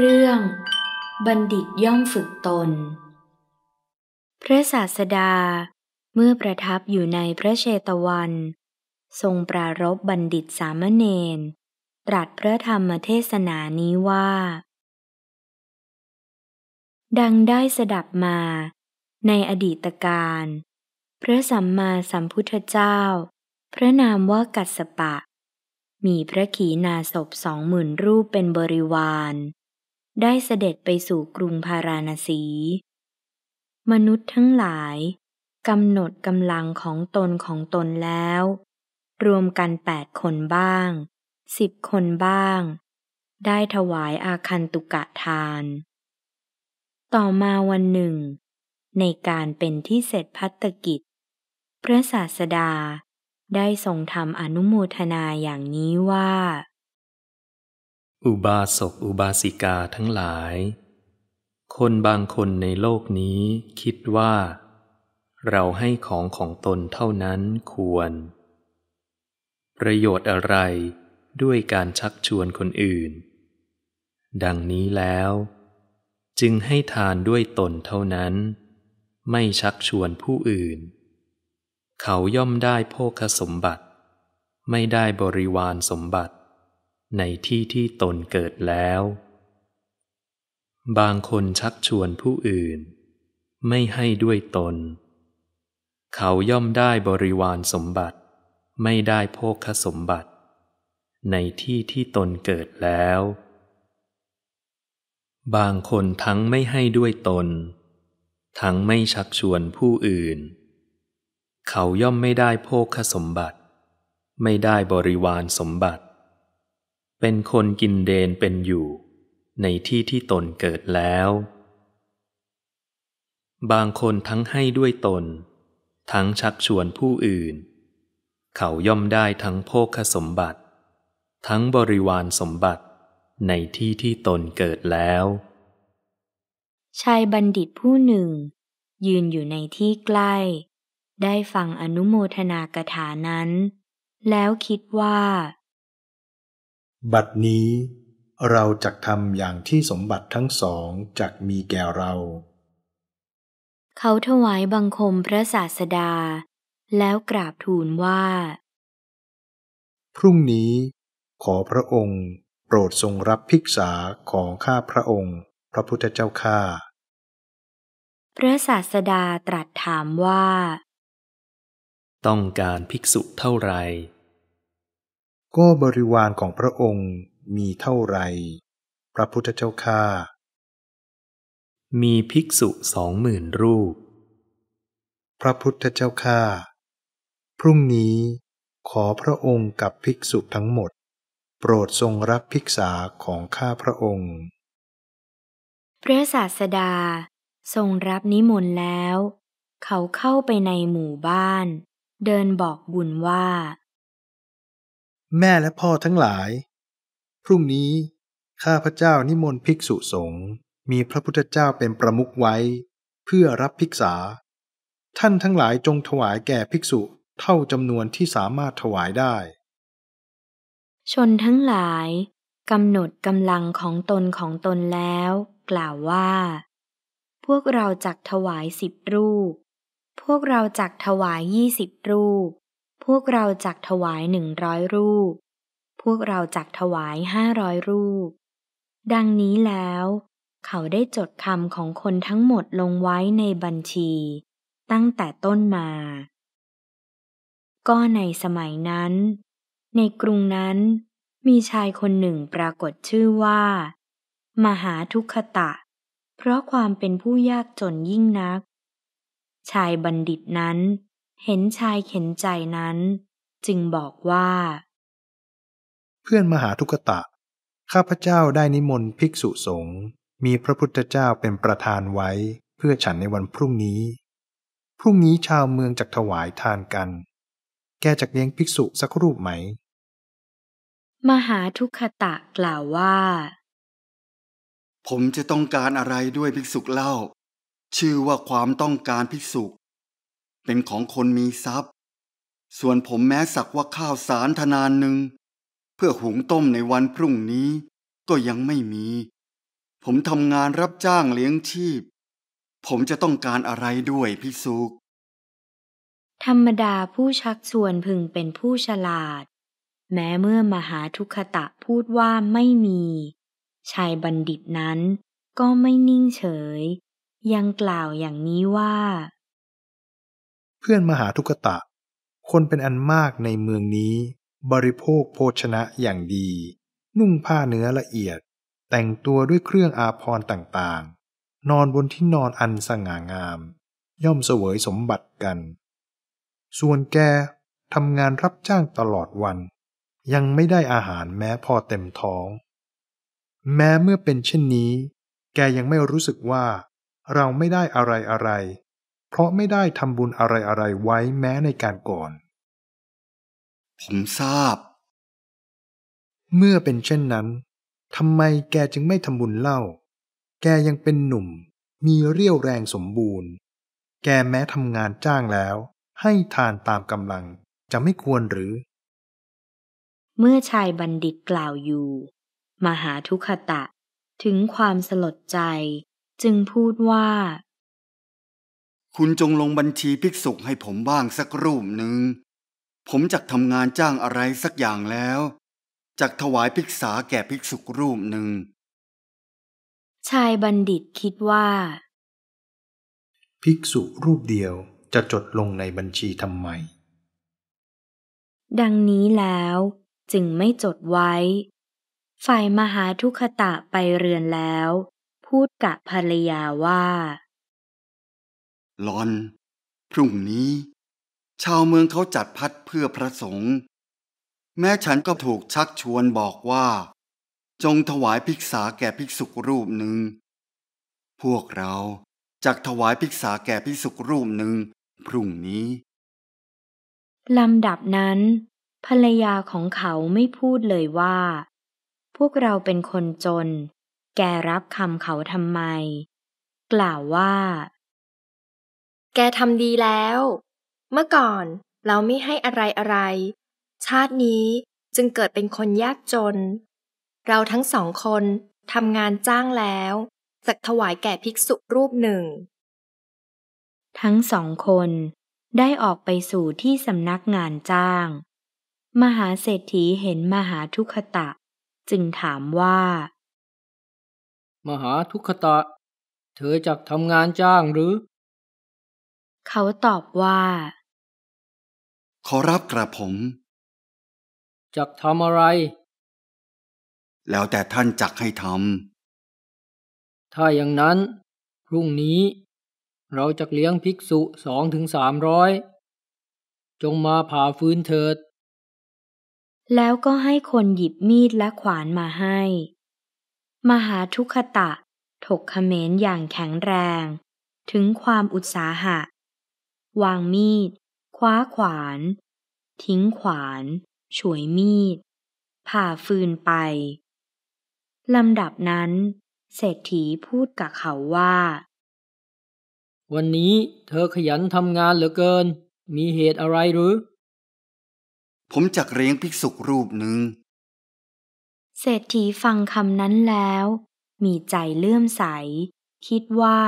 เรื่องบัณฑิตย่อมฝึกตน พระศาสดาเมื่อประทับอยู่ในพระเชตวัน ทรงปรารบบัณฑิตสามเณรตรัสพระธรรมเทศนานี้ว่า ดังได้สดับมาในอดีตการพระสัมมาสัมพุทธเจ้า พระนามว่ากัสสปะ มีพระขีณาสพสองหมื่นรูปเป็นบริวารได้เสด็จไปสู่กรุงพาราณสี มนุษย์ทั้งหลาย กำหนดกำลังของตนของตนแล้ว รวมกันแปดคนบ้างสิบคนบ้าง ได้ถวายอาคันตุกะทาน ต่อมาวันหนึ่ง ในการเป็นที่เสร็จพัตกิจ พระศาสดาได้ทรงทำอนุโมทนาอย่างนี้ว่าอุบาสกอุบาสิกาทั้งหลาย คนบางคนในโลกนี้คิดว่า เราให้ของของตนเท่านั้นควร ประโยชน์อะไรด้วยการชักชวนคนอื่น ดังนี้แล้ว จึงให้ทานด้วยตนเท่านั้น ไม่ชักชวนผู้อื่น เขาย่อมได้โภคสมบัติ ไม่ได้บริวารสมบัติในที่ที่ตนเกิดแล้ว บางคนชักชวนผู้อื่น ไม่ให้ด้วยตน เขาย่อมได้บริวารสมบัติ ไม่ได้โภคสมบัติ ในที่ที่ตนเกิดแล้ว บางคนทั้งไม่ให้ด้วยตน ทั้งไม่ชักชวนผู้อื่น เขาย่อมไม่ได้โภคสมบัติ ไม่ได้บริวารสมบัติเป็นคนกินเดนเป็นอยู่ในที่ที่ตนเกิดแล้ว บางคนทั้งให้ด้วยตน ทั้งชักชวนผู้อื่น เขาย่อมได้ทั้งโภคสมบัติ ทั้งบริวารสมบัติในที่ที่ตนเกิดแล้ว ชายบัณฑิตผู้หนึ่ง ยืนอยู่ในที่ใกล้ ได้ฟังอนุโมทนากถานั้น แล้วคิดว่าบัดนี้เราจักทำอย่างที่สมบัติทั้งสองจักมีแก่เรา เขาถวายบังคมพระศาสดา แล้วกราบทูลว่า พรุ่งนี้ขอพระองค์โปรดทรงรับภิกษาของข้าพระองค์ พระพุทธเจ้าข้าพระศาสดาตรัสถามว่า ต้องการภิกษุเท่าไหร่ก็บริวารของพระองค์มีเท่าไร พระพุทธเจ้าข้ามีภิกษุสองหมื่นรูป พระพุทธเจ้าข้าพรุ่งนี้ขอพระองค์กับภิกษุทั้งหมด โปรดทรงรับภิกษาของข้าพระองค์พระศาสดาทรงรับนิมนต์แล้ว เขาเข้าไปในหมู่บ้าน เดินบอกบุญว่าแม่และพ่อทั้งหลาย พรุ่งนี้ข้าพเจ้านิมนต์ภิกษุสงฆ์มีพระพุทธเจ้าเป็นประมุขไว้ เพื่อรับภิกษา ท่านทั้งหลายจงถวายแก่ภิกษุเท่าจำนวนที่สามารถถวายได้ ชนทั้งหลายกำหนดกำลังของตนของตนแล้วกล่าวว่า พวกเราจักถวายสิบรูป พวกเราจักถวายยี่สิบรูปพวกเราจักถวายหนึ่งร้อยรูป พวกเราจักถวายห้าร้อยรูป ดังนี้แล้ว เขาได้จดคำของคนทั้งหมดลงไว้ในบัญชี ตั้งแต่ต้นมา ก็ในสมัยนั้น ในกรุงนั้นมีชายคนหนึ่งปรากฏชื่อว่า มหาทุกขตะ เพราะความเป็นผู้ยากจนยิ่งนัก ชายบัณฑิตนั้นเห็นชายเข็นใจนั้น จึงบอกว่า เพื่อนมหาทุกตะ ข้าพเจ้าได้นิมนต์ภิกษุสงฆ์มีพระพุทธเจ้าเป็นประธานไว้ เพื่อฉันในวันพรุ่งนี้ พรุ่งนี้ชาวเมืองจักถวายทานกัน แกจักเลี้ยงภิกษุสักรูปไหม มหาทุกขตะกล่าวว่า ผมจะต้องการอะไรด้วยภิกษุเล่า ชื่อว่าความต้องการภิกษุเป็นของคนมีทรัพย์ ส่วนผมแม้สักว่าข้าวสารธนานหนึ่ง เพื่อหุงต้มในวันพรุ่งนี้ก็ยังไม่มี ผมทำงานรับจ้างเลี้ยงชีพ ผมจะต้องการอะไรด้วยพี่สุกธรรมดาผู้ชักชวนพึงเป็นผู้ฉลาด แม้เมื่อมหาทุกขตะพูดว่าไม่มี ชายบัณฑิตนั้นก็ไม่นิ่งเฉย ยังกล่าวอย่างนี้ว่าพื่อนมหาทุกตะ คนเป็นอันมากในเมืองนี้บริโภคโภชนะอย่างดี นุ่งผ้าเนื้อละเอียด แต่งตัวด้วยเครื่องอาภรณ์ต่างๆ นอนบนที่นอนอันสง่างาม ย่อมเสวยสมบัติกัน ส่วนแกทำงานรับจ้างตลอดวัน ยังไม่ได้อาหารแม้พอเต็มท้อง แม้เมื่อเป็นเช่นนี้ แกยังไม่รู้สึกว่า เราไม่ได้อะไรอะไรเพราะไม่ได้ทำบุญอะไรๆ ไว้แม้ในการก่อน ผมทราบ เมื่อเป็นเช่นนั้น ทำไมแกจึงไม่ทำบุญเล่า แกยังเป็นหนุ่ม มีเรี่ยวแรงสมบูรณ์ แกแม้ทำงานจ้างแล้ว ให้ทานตามกำลังจะไม่ควรหรือ เมื่อชายบัณฑิตกล่าวอยู่ มหาทุคตะ ถึงความสลดใจจึงพูดว่าคุณจงลงบัญชีภิกษุให้ผมบ้างสักรูปหนึ่ง ผมจะทำงานจ้างอะไรสักอย่างแล้ว จักถวายภิกษาแก่ภิกษุรูปหนึ่ง ชายบัณฑิตคิดว่า ภิกษุรูปเดียวจะจดลงในบัญชีทำไม ดังนี้แล้ว จึงไม่จดไว้ ฝ่ายมหาทุคตะไปเรือนแล้ว พูดกับภรรยาว่าลอน พรุ่งนี้ ชาวเมืองเขาจัดพัดเพื่อพระสงฆ์แม้ฉันก็ถูกชักชวนบอกว่า จงถวายภิกษาแก่ภิกษุรูปหนึ่ง พวกเราจักถวายภิกษาแก่ภิกษุรูปหนึ่งพรุ่งนี้ ลำดับนั้น ภรรยาของเขาไม่พูดเลยว่า พวกเราเป็นคนจน แกรับคำเขาทำไม กล่าวว่าแกทำดีแล้ว เมื่อก่อนเราไม่ให้อะไรอะไร ชาตินี้จึงเกิดเป็นคนยากจน เราทั้งสองคนทำงานจ้างแล้วจักถวายแก่ภิกษุรูปหนึ่ง ทั้งสองคนได้ออกไปสู่ที่สำนักงานจ้าง มหาเศรษฐีเห็นมหาทุคตะ จึงถามว่า มหาทุคตะ เธอจักทำงานจ้างหรือเขาตอบว่า ขอรับกระผม จักทำอะไร แล้วแต่ท่านจักให้ทำถ้าอย่างนั้น พรุ่งนี้ เราจะเลี้ยงภิกษุสองถึงสามร้อย จงมาผ่าฟื้นเถิด แล้วก็ให้คนหยิบมีด และขวานมาให้ มหาทุคตะ ถกเขมรอย่างแข็งแรง ถึงความอุตสาหะวางมีด คว้าขวาน ทิ้งขวานฉวยมีด ผ่าฟืนไป ลำดับนั้นเศรษฐีพูดกับเขาว่า วันนี้เธอขยันทำงานเหลือเกิน มีเหตุอะไรหรือ ผมจักเลี้ยงภิกษุรูปหนึ่ง เศรษฐีฟังคำนั้นแล้ว มีใจเลื่อมใส คิดว่า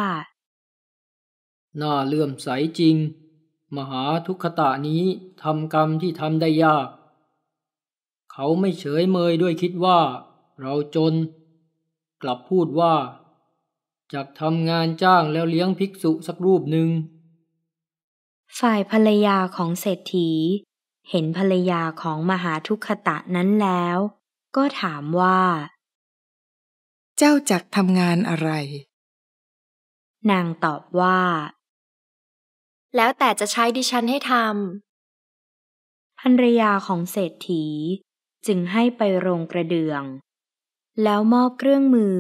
น่าเลื่อมใสจริง มหาทุกขตะนี้ทำกรรมที่ทำได้ยาก เขาไม่เฉยเมยด้วยคิดว่าเราจนกลับพูดว่าจากทำงานจ้างแล้วเลี้ยงภิกษุสักรูปหนึ่ง ฝ่ายภรรยาของเศรษฐี เห็นภรรยาของมหาทุกขตะนั้นแล้ว ก็ถามว่า เจ้าจักทำงานอะไร นางตอบว่าแล้วแต่จะใช้ดิฉันให้ทำภรรยาของเศรษฐีจึงให้ไปโรงกระเดือง แล้วมอบเครื่องมือ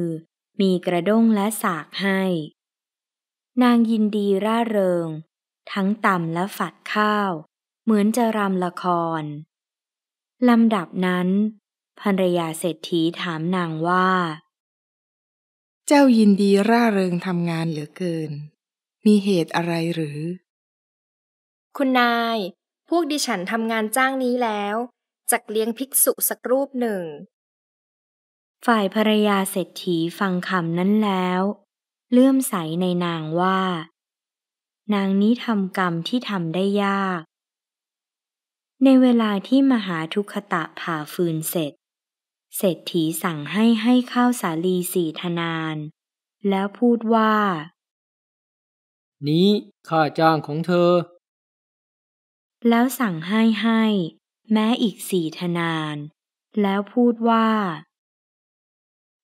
มีกระด้งและสากให้ นางยินดีร่าเริง ทั้งตำและฝัดข้าว เหมือนจะรำละคร ลำดับนั้น ภรรยาเศรษฐีถามนางว่า เจ้ายินดีร่าเริงทำงานเหลือเกิน มีเหตุอะไรหรือคุณนาย พวกดิฉันทำงานจ้างนี้แล้ว จักเลี้ยงภิกษุสักรูปหนึ่ง ฝ่ายภรรยาเศรษฐีฟังคำนั้นแล้วเลื่อมใสในนางว่า นางนี้ทำกรรมที่ทำได้ยาก ในเวลาที่มหาทุคตะผ่าฟืนเสร็จ เศรษฐีสั่งให้ให้ข้าวสาลีสี่นาน แล้วพูดว่า นี้ ข้าจ้างของเธอแล้วสั่งให้ให้ แม้อีกสี่ทนาน แล้วพูดว่า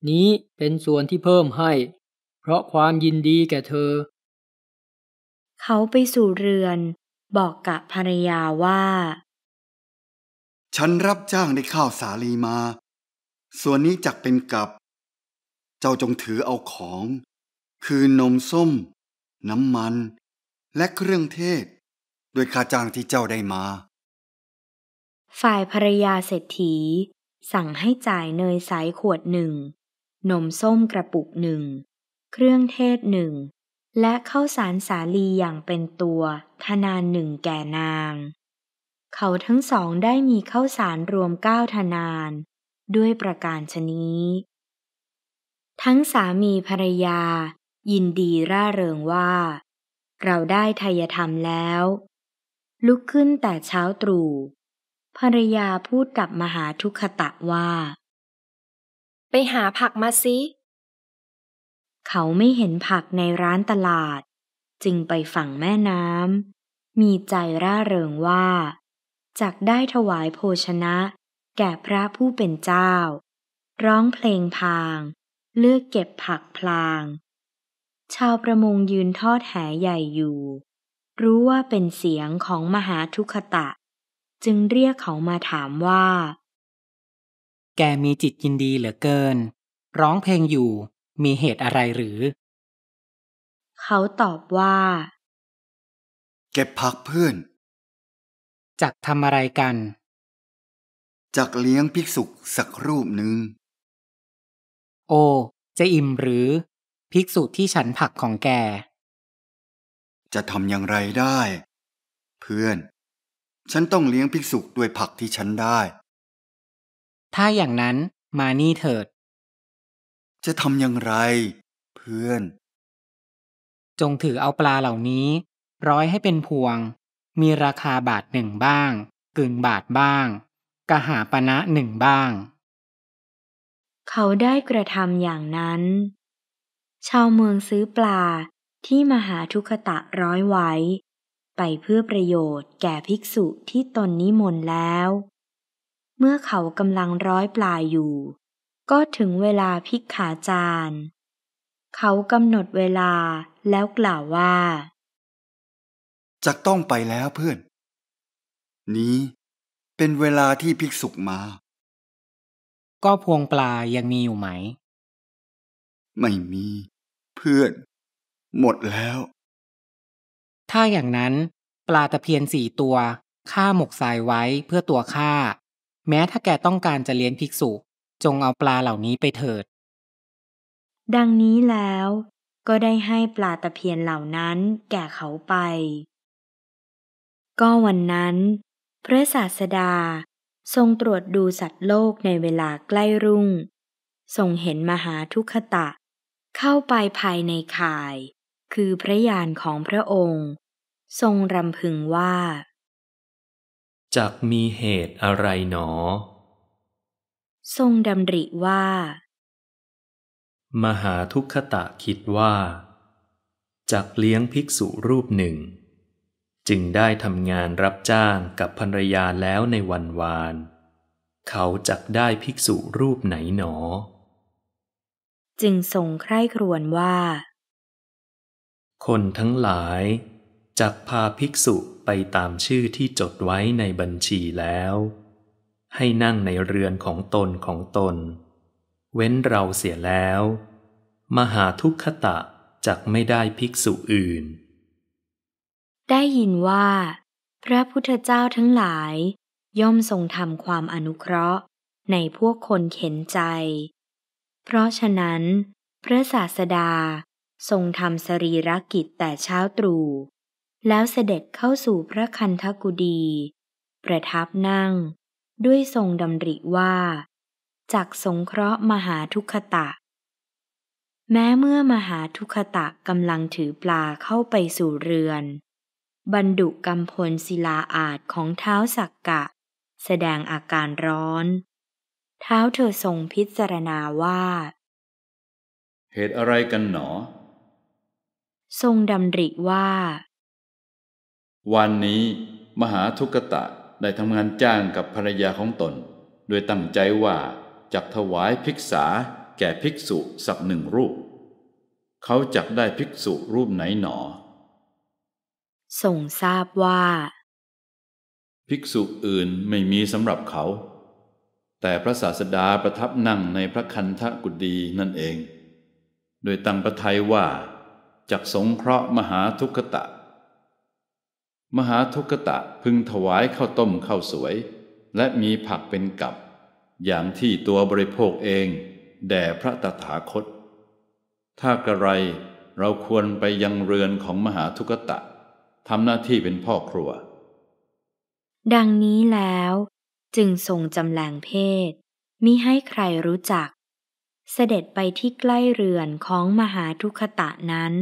นี้เป็นส่วนที่เพิ่มให้ เพราะความยินดีแก่เธอ เขาไปสู่เรือนบอกกับภรรยาว่า ฉันรับจ้างได้ข้าวสาลีมา ส่วนนี้จักเป็นกับ เจ้าจงถือเอาของ คือนมส้ม น้ำมัน และเครื่องเทศด้วยค่าจ้างที่เจ้าได้มา ฝ่ายภรรยาเศรษฐี สั่งให้จ่ายเนยใสขวดหนึ่งนมส้มกระปุกหนึ่ง เครื่องเทศหนึ่ง และข้าวสารสาลีอย่างเป็นตัว ทนานหนึ่งแก่นาง เขาทั้งสองได้มีข้าวสารรวมเก้าทนาน ด้วยประการชนี้ทั้งสามีภรรยายินดีร่าเริงว่า เราได้ทายธรรมแล้วลุกขึ้นแต่เช้าตรู่ภรรยาพูดกับมหาทุกขตะว่า ไปหาผักมาสิเขาไม่เห็นผักในร้านตลาด จึงไปฝั่งแม่น้ำ มีใจร่าเริงว่าจากได้ถวายโภชนะ แก่พระผู้เป็นเจ้า ร้องเพลงพาง เลือกเก็บผักพลาง ชาวประมงยืนทอดแหใหญ่อยู่รู้ว่าเป็นเสียงของมหาทุคตะ จึงเรียกเขามาถามว่า แกมีจิตยินดีเหลือเกิน ร้องเพลงอยู่มีเหตุอะไรหรือ เขาตอบว่า เก็บักเพื่อนจักทำอะไรกัน จักเลี้ยงภิกษุสักรูปหนึ่งโอจะอิ่มหรือ ภิกษุที่ฉันผักของแกจะทำอย่างไรได้ เพื่อน ฉันต้องเลี้ยงภิกษุด้วยผักที่ฉันได้ ถ้าอย่างนั้นมานี่เถิด จะทำอย่างไร เพื่อน จงถือเอาปลาเหล่านี้ ร้อยให้เป็นพวง มีราคาบาทหนึ่งบ้าง กึ่งบาทบ้างกะหาปณะหนึ่งบ้าง เขาได้กระทำอย่างนั้นชาวเมืองซื้อปลาที่มหาทุคตะร้อยไว้ ไปเพื่อประโยชน์แก่ภิกษุที่ตนนิมนต์แล้ว เมื่อเขากำลังร้อยปลายอยู่ ก็ถึงเวลาพิกขาจารย์เขากำหนดเวลาแล้วกล่าวว่า จะต้องไปแล้วเพื่อน นี้ เป็นเวลาที่ภิกษุมา ก็พวงปลายังมีอยู่ไหม ไม่มีเพื่อนหมดแล้ว ถ้าอย่างนั้นปลาตะเพียนสี่ตัวฆ่าหมกทรายไว้เพื่อตัวข้าแม้ถ้าแกต้องการจะเลี้ยงภิกษุ จงเอาปลาเหล่านี้ไปเถิด ดังนี้แล้วก็ได้ให้ปลาตะเพียนเหล่านั้นแก่เขาไป ก็วันนั้น พระศาสดาทรงตรวจดูสัตว์โลกในเวลาใกล้รุ่ง ทรงเห็นมหาทุกขตะ เข้าไปภายในข่ายคือพระญาณของพระองค์ ทรงรำพึงว่า จากมีเหตุอะไรหนอ ทรงดำริว่า มหาทุกขตะคิดว่า จากเลี้ยงภิกษุรูปหนึ่ง จึงได้ทำงานรับจ้างกับภรรยาแล้วในวันวาน เขาจักได้ภิกษุรูปไหนหนอ จึงทรงใคร่ครวญว่าคนทั้งหลายจักพาภิกษุไปตามชื่อที่จดไว้ในบัญชีแล้ว ให้นั่งในเรือนของตนของตน เว้นเราเสียแล้ว มหาทุกขตะจักไม่ได้ภิกษุอื่น ได้ยินว่า พระพุทธเจ้าทั้งหลายย่อมทรงทำความอนุเคราะห์ในพวกคนเข็นใจ เพราะฉะนั้น พระศาสดาทรงทำสรีระกิจแต่เช้าตรู่แล้วเสด็จเข้าสู่พระคันธกุดี ประทับนั่งด้วยทรงดำริว่าจากสงเคราะห์มหาทุกขตะ แม้เมื่อมหาทุขตะกำลังถือปลาเข้าไปสู่เรือน บรรดุกำพลศิลาอาจของเท้าสักกะ แสดงอาการร้อน เท้าเธอทรงพิจารณาว่า เหตุอะไรกันหนอทรงดำริว่า วันนี้มหาทุกตะได้ทำงานจ้างกับภรรยาของตน โดยตั้งใจว่า จักถวายภิกษาแก่ภิกษุสักหนึ่งรูป เขาจักได้ภิกษุรูปไหนหนอ ทรงทราบว่า ภิกษุอื่นไม่มีสำหรับเขา แต่พระศาสดาประทับนั่งในพระคันธกุฎีนั่นเอง โดยตั้งประทัยว่าจักสงเคราะห์มหาทุกตะ มหาทุกตะพึงถวายข้าวต้มข้าวสวย และมีผักเป็นกับ อย่างที่ตัวบริโภคเอง แด่พระตถาคต ถ้ากระไรเราควรไปยังเรือนของมหาทุกตะ ทำหน้าที่เป็นพ่อครัว ดังนี้แล้วจึงทรงจำแรงเพศมิให้ใครรู้จักเสด็จไปที่ใกล้เรือนของมหาทุคตะนั้น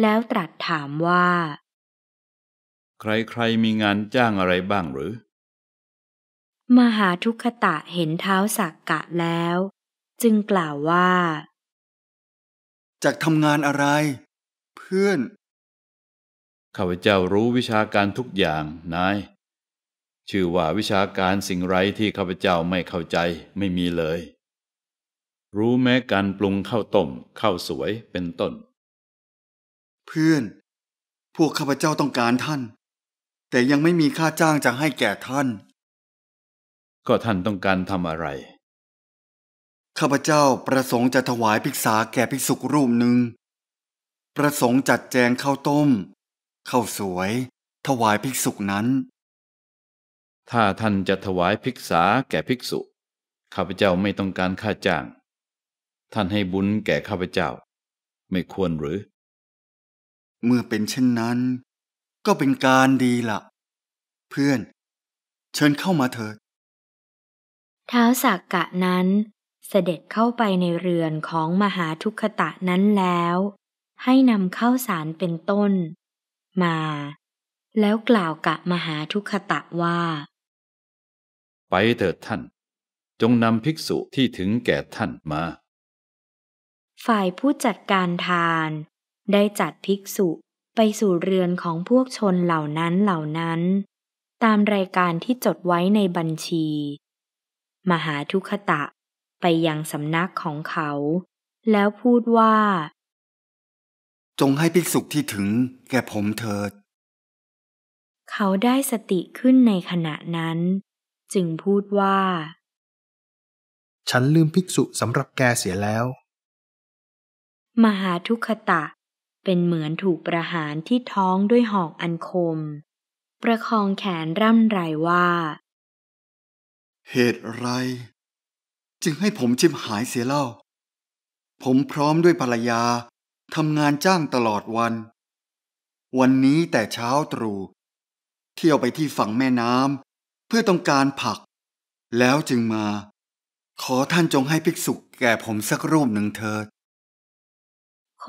แล้วตรัสถามว่า ใครๆมีงานจ้างอะไรบ้างหรือ มหาทุคตะเห็นเท้าสักกะแล้ว จึงกล่าวว่าจากทำงานอะไร เพื่อนข้าพเจ้ารู้วิชาการทุกอย่าง นายชื่อว่าวิชาการสิ่งไรที่ข้าพเจ้าไม่เข้าใจไม่มีเลยรู้แม้การปรุงข้าวต้มข้าวสวยเป็นต้น เพื่อน พวกข้าพเจ้าต้องการท่าน แต่ยังไม่มีค่าจ้างจะให้แก่ท่าน ก็ท่านต้องการทำอะไรข้าพเจ้าประสงค์จะถวายภิกษาแก่ภิกษุรูปหนึ่ง ประสงค์จัดแจงข้าวต้มข้าวสวย ถวายภิกษุนั้น ถ้าท่านจะถวายภิกษาแก่ภิกษุข้าพเจ้าไม่ต้องการค่าจ้างท่านให้บุญแก่ข้าพเจ้า ไม่ควรหรือ เมื่อเป็นเช่นนั้นก็เป็นการดีละ่ะ เพื่อน เชิญเข้ามาเถิด ท้าวสักกะนั้นเสด็จเข้าไปในเรือนของมหาทุกขตะนั้นแล้ว ให้นำข้าวสารเป็นต้น มา แล้วกล่าวกับมหาทุกขตะว่า ไปเถิดท่าน จงนำภิกษุที่ถึงแก่ท่านมาฝ่ายผู้จัดการทาน ได้จัดภิกษุไปสู่เรือนของพวกชนเหล่านั้นเหล่านั้น ตามรายการที่จดไว้ในบัญชี มหาทุคตะไปยังสำนักของเขา แล้วพูดว่า จงให้ภิกษุที่ถึงแก่ผมเถิด เขาได้สติขึ้นในขณะนั้น จึงพูดว่า ฉันลืมภิกษุสำหรับแกเสียแล้วมหาทุกขตะเป็นเหมือนถูกประหารที่ท้องด้วยหอกอันคม ประคองแขนร่ำไรว่า เหตุไร จึงให้ผมชิมหายเสียเล่า ผมพร้อมด้วยภรรยาทำงานจ้างตลอดวัน วันนี้แต่เช้าตรู่เที่ยวไปที่ฝั่งแม่น้ำเพื่อต้องการผัก แล้วจึงมา ขอท่านจงให้ภิกษุแก่ผมสักรูปหนึ่งเถิด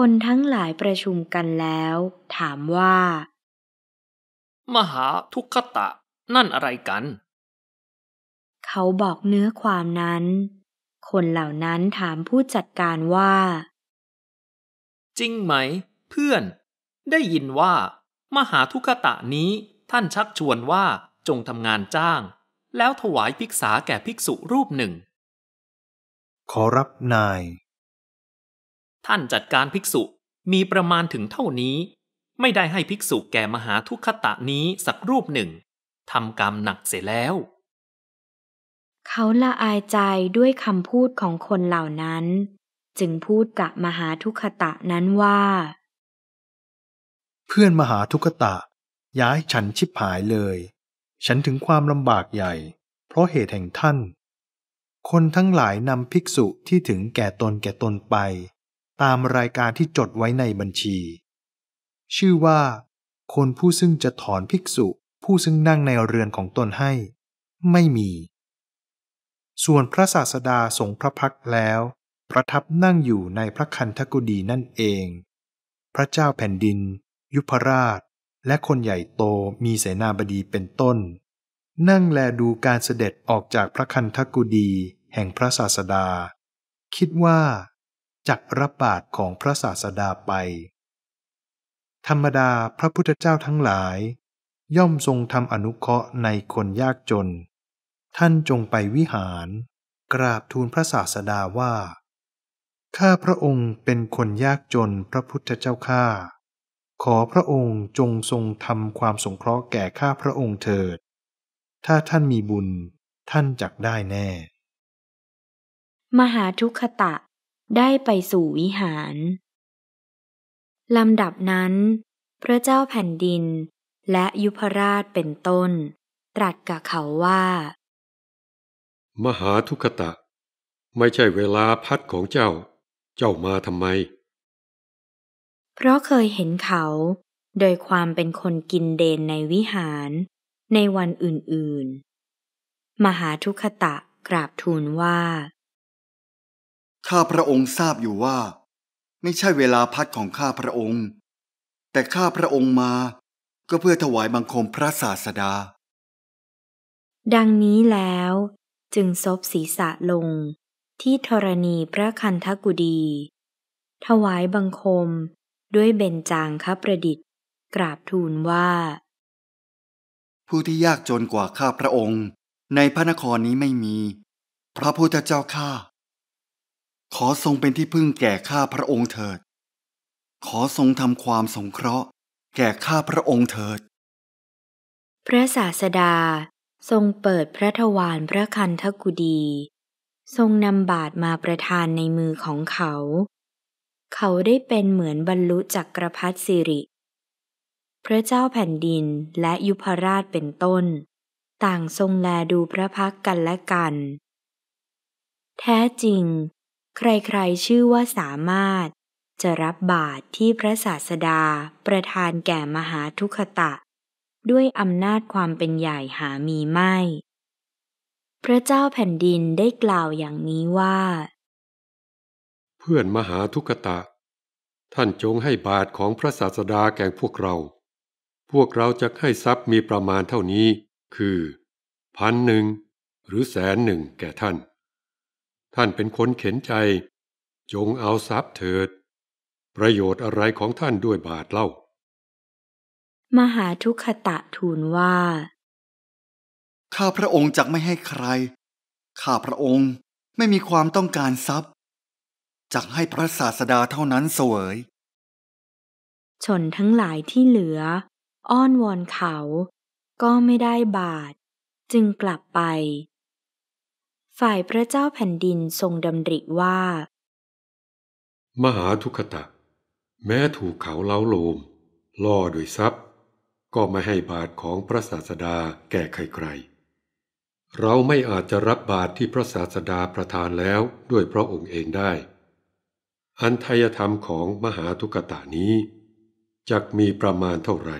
คนทั้งหลายประชุมกันแล้ว ถามว่า มหาทุกขตะนั่นอะไรกัน เขาบอกเนื้อความนั้น คนเหล่านั้นถามผู้จัดการว่า จริงไหม เพื่อน ได้ยินว่า มหาทุกขตะนี้ท่านชักชวนว่าจงทำงานจ้าง แล้วถวายภิกษาแก่ภิกษุรูปหนึ่ง ขอรับนายท่านจัดการภิกษุมีประมาณถึงเท่านี้ ไม่ได้ให้ภิกษุแก่มหาทุกขตะนี้สักรูปหนึ่งทำกรรมหนักเสียแล้ว เขาละอายใจด้วยคำพูดของคนเหล่านั้น จึงพูดกับมหาทุกขตะนั้นว่า เพื่อนมหาทุกขตะย้ายฉันชิบหายเลย ฉันถึงความลำบากใหญ่ เพราะเหตุแห่งท่าน คนทั้งหลายนำภิกษุที่ถึงแก่ตนแก่ตนไปตามรายการที่จดไว้ในบัญชี ชื่อว่า คนผู้ซึ่งจะถอนภิกษุผู้ซึ่งนั่งในเรือนของตนให้ ไม่มี ส่วนพระศาสดาทรงพระพักแล้ว ประทับนั่งอยู่ในพระคันธกุฎีนั่นเอง พระเจ้าแผ่นดิน ยุพราช และคนใหญ่โตมีเสนาบดีเป็นต้น นั่งแลดูการเสด็จออกจากพระคันธกุฎีแห่งพระศาสดา คิดว่าจักรับาดของพระศาสดาไป ธรรมดาพระพุทธเจ้าทั้งหลาย ย่อมทรงทำอนุเคราะห์ในคนยากจน ท่านจงไปวิหาร กราบทูลพระศาสดาว่า ข้าพระองค์เป็นคนยากจนพระพุทธเจ้าข้าขอพระองค์จงทรงทำความสงเคราะห์แก่ข้าพระองค์เถิด ถ้าท่านมีบุญท่านจักได้แน่ มหาทุกขตะได้ไปสู่วิหาร ลำดับนั้น พระเจ้าแผ่นดินและยุพราชเป็นต้น ตรัสกับเขาว่า มหาทุกตะ ไม่ใช่เวลาพัดของเจ้า เจ้ามาทำไม เพราะเคยเห็นเขาโดยความเป็นคนกินเดนในวิหารในวันอื่น ๆ มหาทุกตะกราบทูลว่าข้าพระองค์ทราบอยู่ว่า ไม่ใช่เวลาพัดของข้าพระองค์ แต่ข้าพระองค์มาก็เพื่อถวายบังคมพระศาสดา ดังนี้แล้วจึงซบศีรษะลงที่ธรณีพระคันธกุดีถวายบังคมด้วยเบญจางคประดิษฐ์ กราบทูลว่า ผู้ที่ยากจนกว่าข้าพระองค์ ในพระนครนี้ไม่มี พระพุทธเจ้าข้าขอทรงเป็นที่พึ่งแก่ข้าพระองค์เถิด ขอทรงทำความสงเคราะห์ แก่ข้าพระองค์เถิด พระศาสดาทรงเปิดพระทวารพระคันธกุดี ทรงนำบาทมาประทานในมือของเขา เขาได้เป็นเหมือนบรรลุจักกรพรรดิสิริ พระเจ้าแผ่นดินและยุพราชเป็นต้น ต่างทรงแลดูพระพักกันและกัน แท้จริงใครๆ ชื่อว่าสามารถจะรับบาตรที่พระศาสดาประทานแก่มหาทุคตะ ด้วยอำนาจความเป็นใหญ่หามีไม่ พระเจ้าแผ่นดินได้กล่าวอย่างนี้ว่า เพื่อนมหาทุคตะ ท่านจงให้บาตรของพระศาสดาแก่พวกเรา พวกเราจะให้ทรัพย์มีประมาณเท่านี้คือพันหนึ่งหรือแสนหนึ่งแก่ท่านท่านเป็นคนเข็นใจ จงเอาทรัพย์เถิด ประโยชน์อะไรของท่านด้วยบาทเล่า มหาทุกขตะทูลว่า ข้าพระองค์จักไม่ให้ใคร ข้าพระองค์ไม่มีความต้องการทรัพย์ จักให้พระศาสดาเท่านั้นเสวย ชนทั้งหลายที่เหลือ อ้อนวอนเขา ก็ไม่ได้บาท จึงกลับไปฝ่ายพระเจ้าแผ่นดินทรงดำริว่า มหาทุกขตะ แม้ถูกเขาเล้าโลม ล่อโดยทรัพย์ ก็ไม่ให้บาทของพระศาสดาแก่ใครๆเราไม่อาจจะรับบาทที่พระศาสดาประทานแล้วด้วยพระองค์เองได้ อันทยธรรมของมหาทุกตะนี้จักมีประมาณเท่าไหร่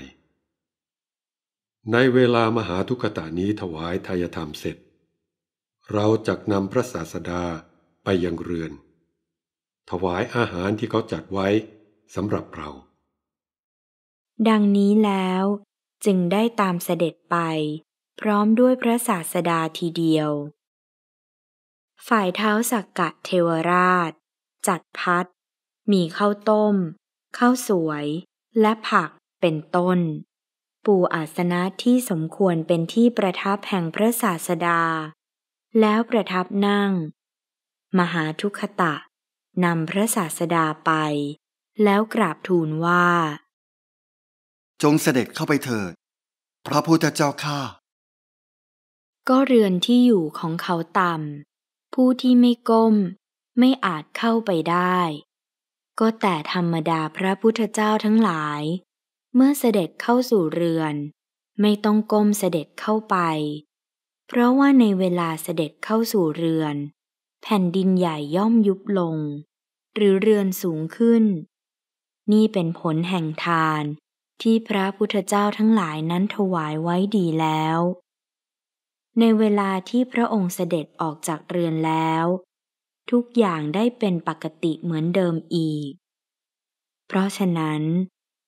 ในเวลามหาทุกตะนี้ถวายทายธรรมเสร็จเราจักนำพระศาสดาไปยังเรือน ถวายอาหารที่เขาจัดไว้สำหรับเรา ดังนี้แล้ว จึงได้ตามเสด็จไป พร้อมด้วยพระศาสดาทีเดียว ฝ่ายเท้าสักกะเทวราช จัดพัด มีข้าวต้มข้าวสวยและผักเป็นต้น ปูอาสนะที่สมควรเป็นที่ประทับแห่งพระศาสดาแล้วประทับนั่ง มหาทุคตะนำพระศาสดาไป แล้วกราบทูลว่า จงเสด็จเข้าไปเถิด พระพุทธเจ้าข้าก็เรือนที่อยู่ของเขาต่ำผู้ที่ไม่ก้มไม่อาจเข้าไปได้ ก็แต่ธรรมดาพระพุทธเจ้าทั้งหลาย เมื่อเสด็จเข้าสู่เรือน ไม่ต้องก้มเสด็จเข้าไปเพราะว่าในเวลาเสด็จเข้าสู่เรือน แผ่นดินใหญ่ย่อมยุบลง หรือเรือนสูงขึ้น นี่เป็นผลแห่งทานที่พระพุทธเจ้าทั้งหลายนั้นถวายไว้ดีแล้ว ในเวลาที่พระองค์เสด็จออกจากเรือนแล้ว ทุกอย่างได้เป็นปกติเหมือนเดิมอีก เพราะฉะนั้น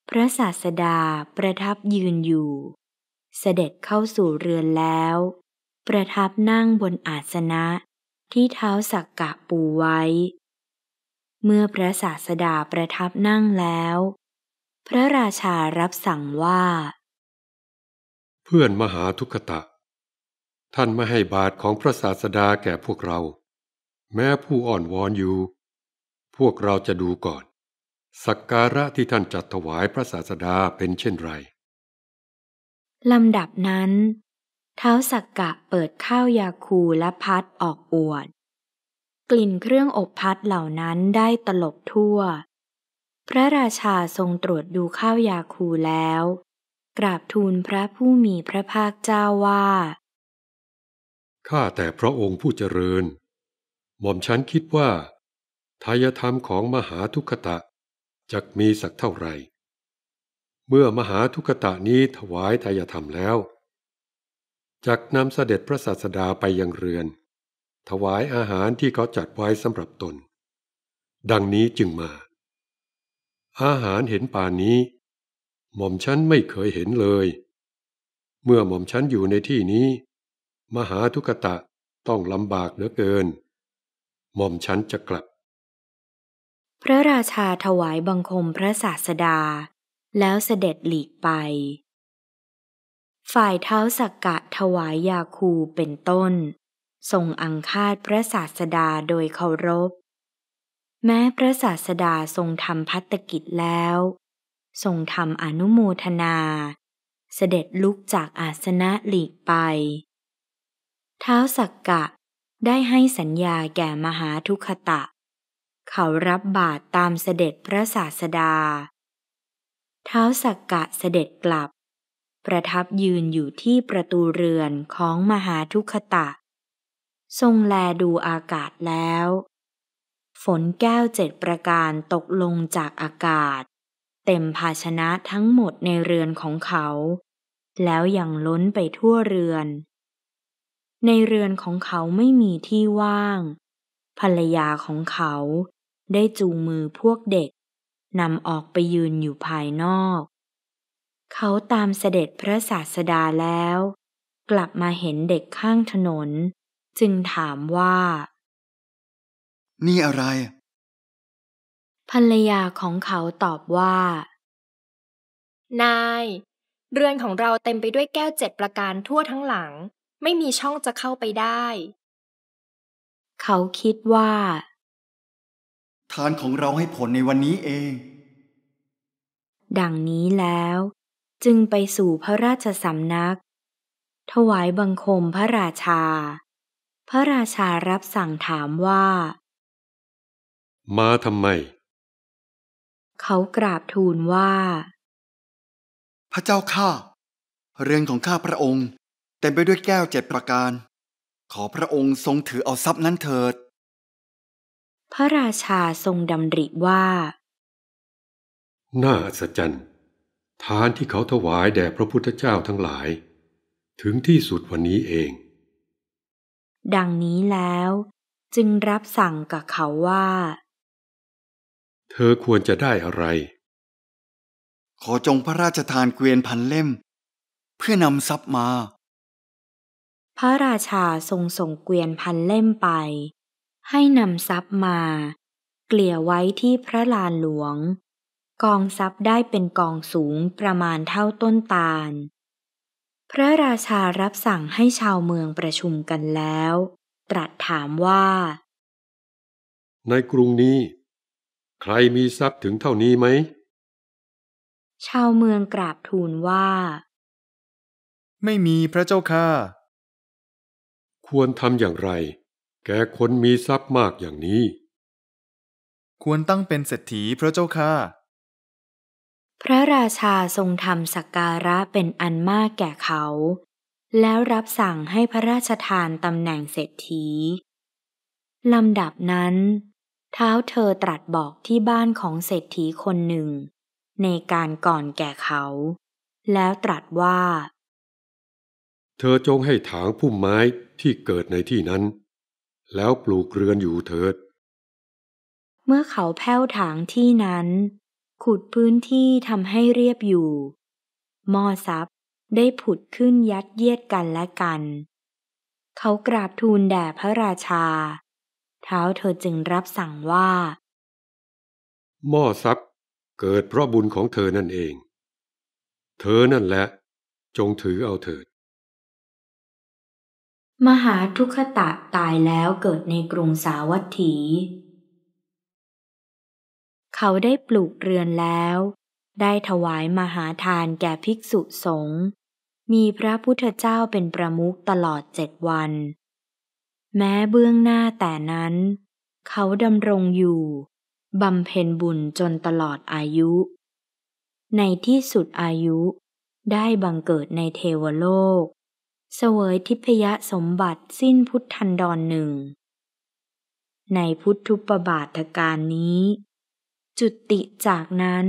พระศาสดาประทับยืนอยู่ เสด็จเข้าสู่เรือนแล้วประทับนั่งบนอาสนะที่เท้าสักกะปูไว้ เมื่อพระศาสดาประทับนั่งแล้ว พระราชารับสั่งว่า เพื่อนมหาทุกตะ ท่านไม่ให้บาทของพระศาสดาแก่พวกเรา แม้ผู้อ่อนวอนอยู่พวกเราจะดูก่อน สักการะที่ท่านจัดถวายพระศาสดาเป็นเช่นไรลำดับนั้นท้าสักกะเปิดข้าวยาคูและพัดออกอวด กลิ่นเครื่องอบพัดเหล่านั้นได้ตลบทั่ว พระราชาทรงตรวจดูข้าวยาคูแล้ว กราบทูลพระผู้มีพระภาคเจ้าว่าข้าแต่พระองค์ผู้เจริญ หม่อมฉันคิดว่าทายธรรมของมหาทุกตะจะมีสักเท่าไหร่เมื่อมหาทุกตะนี้ถวายทายธรรมแล้วจักนำเสด็จพระศาสดาไปยังเรือน ถวายอาหารที่เขาจัดไว้สำหรับตน ดังนี้จึงมา อาหารเห็นป่านนี้ หม่อมฉันไม่เคยเห็นเลย เมื่อหม่อมฉันอยู่ในที่นี้ มหาทุกตะต้องลำบากเหลือเกิน หม่อมฉันจะกลับ พระราชาถวายบังคมพระศาสดาแล้วเสด็จหลีกไปฝ่ายเท้าสักกะถวายยาคูเป็นต้น ทรงอังคาดพระศาสดาโดยเคารพ แม้พระศาสดาทรงทำพัตกิจแล้ว ทรงทำอนุโมทนา เสด็จลุกจากอาสนะหลีกไป เท้าสักกะได้ให้สัญญาแก่มหาทุคตะ เขารับบาตรตามเสด็จพระศาสดาเท้าสักกะเสด็จกลับประทับยืนอยู่ที่ประตูเรือนของมหาทุคตะ ทรงแลดูอากาศแล้ว ฝนแก้วเจ็ดประการตกลงจากอากาศ เต็มภาชนะทั้งหมดในเรือนของเขา แล้วยังล้นไปทั่วเรือน ในเรือนของเขาไม่มีที่ว่าง ภรรยาของเขาได้จูงมือพวกเด็กนำออกไปยืนอยู่ภายนอกเขาตามเสด็จพระศาสดาแล้ว กลับมาเห็นเด็กข้างถนน จึงถามว่า นี่อะไร ภรรยาของเขาตอบว่า นาย เรือนของเราเต็มไปด้วยแก้วเจ็ดประการทั่วทั้งหลัง ไม่มีช่องจะเข้าไปได้ เขาคิดว่า ทานของเราให้ผลในวันนี้เอง ดังนี้แล้วจึงไปสู่พระราชสำนัก ถวายบังคมพระราชา พระราชารับสั่งถามว่า มาทำไม เขากราบทูลว่า พระเจ้าข้าเรือนของข้าพระองค์เต็มไปด้วยแก้วเจ็ดประการ ขอพระองค์ทรงถือเอาทรัพย์นั้นเถิด พระราชาทรงดำริว่าน่าอัศจรรย์ทานที่เขาถวายแด่พระพุทธเจ้าทั้งหลาย ถึงที่สุดวันนี้เอง ดังนี้แล้วจึงรับสั่งกับเขาว่า เธอควรจะได้อะไร ขอจงพระราชทานเกวียนพันเล่ม เพื่อนำทรัพย์มา พระราชาทรงส่งเกวียนพันเล่มไป ให้นำทรัพย์มา เกลี่ยไว้ที่พระลานหลวงกองทรัพย์ได้เป็นกองสูงประมาณเท่าต้นตาล พระราชารับสั่งให้ชาวเมืองประชุมกันแล้ว ตรัสถามว่า ในกรุงนี้ ใครมีทรัพย์ถึงเท่านี้ไหมชาวเมืองกราบทูลว่า ไม่มีพระเจ้าค่ะ ควรทำอย่างไร แกคนมีทรัพย์มากอย่างนี้ ควรตั้งเป็นเศรษฐีพระเจ้าค่ะพระราชาทรงทำสักการะเป็นอันมากแก่เขา แล้วรับสั่งให้พระราชทานตำแหน่งเศรษฐีลำดับนั้น เท้าเธอตรัสบอกที่บ้านของเศรษฐีคนหนึ่ง ในการก่อนแก่เขา แล้วตรัสว่า เธอจงให้ถางพุ่มไม้ที่เกิดในที่นั้น แล้วปลูกเรือนอยู่เถิด เมื่อเขาแผ้วถางที่นั้นขุดพื้นที่ทำให้เรียบอยู่มอซับได้ผุดขึ้นยัดเยียดกันและกัน เขากราบทูลแด่พระราชา เท้าเธอจึงรับสั่งว่าหม้อซับเกิดเพราะบุญของเธอนั่นเอง เธอนั่นแหละจงถือเอาเถิด มหาทุกขตะตายแล้วเกิดในกรุงสาวัตถีเขาได้ปลูกเรือนแล้ว ได้ถวายมหาทานแก่ภิกษุสงฆ์ มีพระพุทธเจ้าเป็นประมุขตลอดเจ็ดวัน แม้เบื้องหน้าแต่นั้น เขาดำรงอยู่ บำเพ็ญบุญจนตลอดอายุ ในที่สุดอายุได้บังเกิดในเทวโลก เสวยทิพยสมบัติสิ้นพุทธันดรหนึ่ง ในพุทธุปบาทการนี้จุติจากนั้น